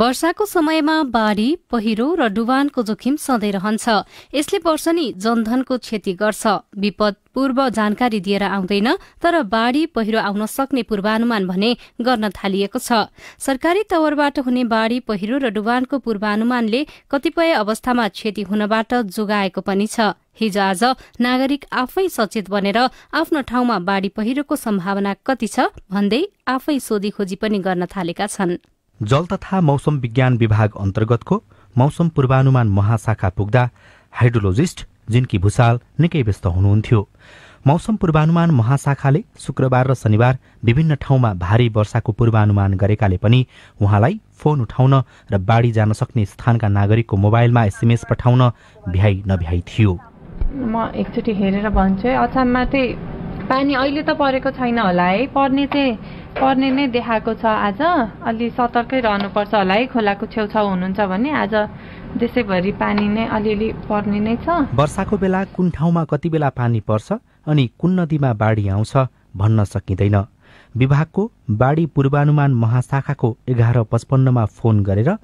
वर्षाको समयमा बाढी पहिरो र डुबानको जोखिम सधैँ रहन्छ यसले वर्षनी जनधनको क्षति गर्छ विपद पूर्व जानकारी दिएर आउँदैन तर बाढी पहिरो आउन सक्ने पूर्वानुमान भने गर्न थालिएको छ सरकारी तवरबाट हुने बाढी पहिरो र डुबानको पूर्वानुमानले कतिपय अवस्थामा क्षति हुनबाट जोगाएको पनि छ हिजो आज नागरिक आफै सचेत बनेर आफ्नो ठाउँमा बाढी पहिरोको सम्भावना कति छ भन्दै आफै सोधीखोजी पनि गर्न थालेका छन् जल तथा मौसम विज्ञान विभाग अन्तर्गतको मौसम पूर्वानुमान महाशाखा पुग्दा हाइड्रोलोजिस्ट जिन्की भूषाल निकै व्यस्त हुनुहुन्थ्यो मौसम पूर्वानुमान महाशाखाले शुक्रबार र शनिबार विभिन्न ठाउँमा भारी वर्षाको पूर्वानुमान गरेकाले पनि उहाँलाई फोन उठाउन र बाढी जान सक्ने स्थानका नागरिकको मोबाइलमा एसएमएस पठाउन भ्याइ नभ्याइ थियो म एकचोटि हेरेर भन्छु अचानमा चाहिँ पानी अहिले त परेको छैन होला है पर्ने चाहिँ पर्ने नै देखाएको छ आज अलि सतर्कै रहनुपर्छ होला है खोलाको छेउछाउ हुनुहुन्छ भने आज देशैभरि पानी नै अलिअलि पर्ने नै छ वर्षाको बेला कुन ठाउँमा कति बेला पानी पर्छ अनि कुन नदीमा बाढी आउँछ भन्न सकिँदैन विभागको बाढी पूर्वानुमान महाशाखाको एघार पचपन्नमा फोन गरेर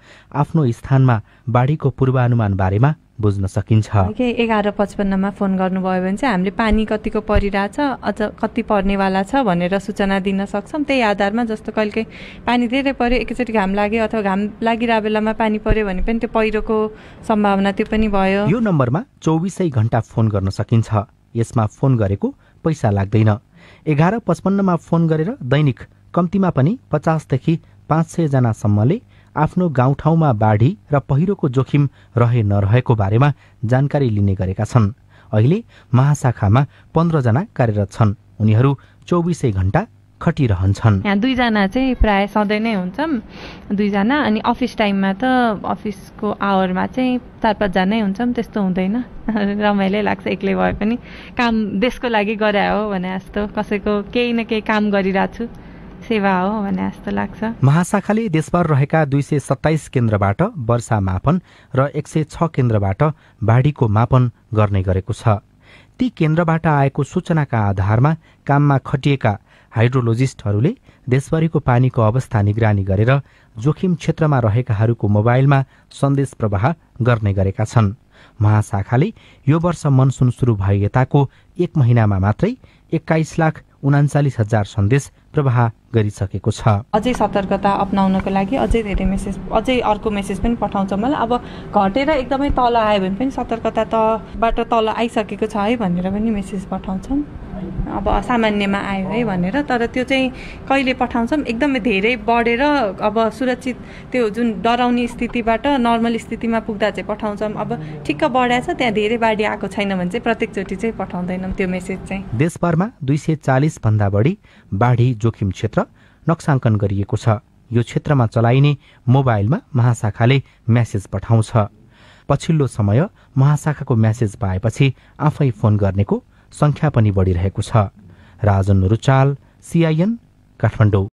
आफ्नो स्थानमा बाढीको पूर्वानुमान बारेमा बुझ्न सकिन्छ एघार पचपन्नमा फोन गर्नुभयो भने चाहिँ हामीले पानी कतिको परिरहेछ अझ कति पर्नेवाला छ भनेर सूचना दिन सक्छौँ त्यही आधारमा जस्तो कहिले पानी धेरै पऱ्यो एकैचोटि घाम लाग्यो अथवा घाम लागिरहेको बेलामा पानी पऱ्यो भने पनि त्यो पहिरोको सम्भावना त्यो पनि भयो यो नम्बरमा चौबिसै घन्टा फोन गर्न सकिन्छ यसमा फोन गरेको पैसा लाग्दैन एघार पचपन्नमा फोन गरेर दैनिक कम्तीमा पनि पचासदेखि पाँच सयजनासम्मले आफ्नो गाउँठाउँमा बाढी र पहिरोको जोखिम रहे नरहेको बारेमा जानकारी लिने गरेका छन् अहिले महाशाखामा पन्ध्रजना कार्यरत छन् उनीहरू चौबिसै घण्टा खटिरहन्छन् यहाँ दुईजना चाहिँ प्राय सधैँ नै हुन्छौँ दुईजना अनि अफिस टाइममा त अफिसको आवरमा चाहिँ चार पाँचजनै हुन्छौँ त्यस्तो हुँदैन रमाइलो लाग्छ एक्लै भए पनि काम देशको लागि गरायो हो भने जस्तो कसैको केही न केही काम गरिरहेको छु सेवा हो भने जस्तो लाग्छ महाशाखाले देशभर रहेका दुई सय सत्ताइस केन्द्रबाट वर्षा मापन र एक सय छ केन्द्रबाट बाढीको मापन गर्ने गरेको छ ती केन्द्रबाट आएको सूचनाका आधारमा काममा खटिएका हाइड्रोलोजिस्टहरूले देशभरिको पानीको अवस्था निगरानी गरेर जोखिम क्षेत्रमा रहेकाहरूको मोबाइलमा सन्देश प्रवाह गर्ने गरेका छन् महाशाखाले यो वर्ष मनसुन सुरु भए यताको एक महिनामा मात्रै एक्काइस लाख उनाचालिस हजार सन्देश प्रवाह गरिसकेको छ अझै सतर्कता अप्नाउनको लागि अझै धेरै मेसेज अझै अर्को मेसेज पनि पठाउँछ मलाई अब घटेर एकदमै तल आयो भने पनि सतर्कता तबाट तल आइसकेको छ है भनेर पनि मेसेज पठाउँछन् अब असामान्यमा आयो है भनेर तर त्यो चाहिँ कहिले पठाउँछौँ एकदमै धेरै बढेर अब सुरक्षित त्यो जुन डराउने स्थितिबाट नर्मल स्थितिमा पुग्दा चाहिँ पठाउँछौँ अब ठिक्क बढाएछ त्यहाँ धेरै बाढी आएको छैन भने चाहिँ प्रत्येकचोटि चाहिँ पठाउँदैनौँ त्यो मेसेज चाहिँ देशभरमा दुई सय चालिसभन्दा बढी बाढी जोखिम क्षेत्र नक्साङ्कन गरिएको छ यो क्षेत्रमा चलाइने मोबाइलमा महाशाखाले म्यासेज पठाउँछ पछिल्लो समय महाशाखाको म्यासेज पाएपछि आफै फोन गर्नेको संख्या पनि बढिरहेको छ राजन रुचाल सिआइएन काठमाडौँ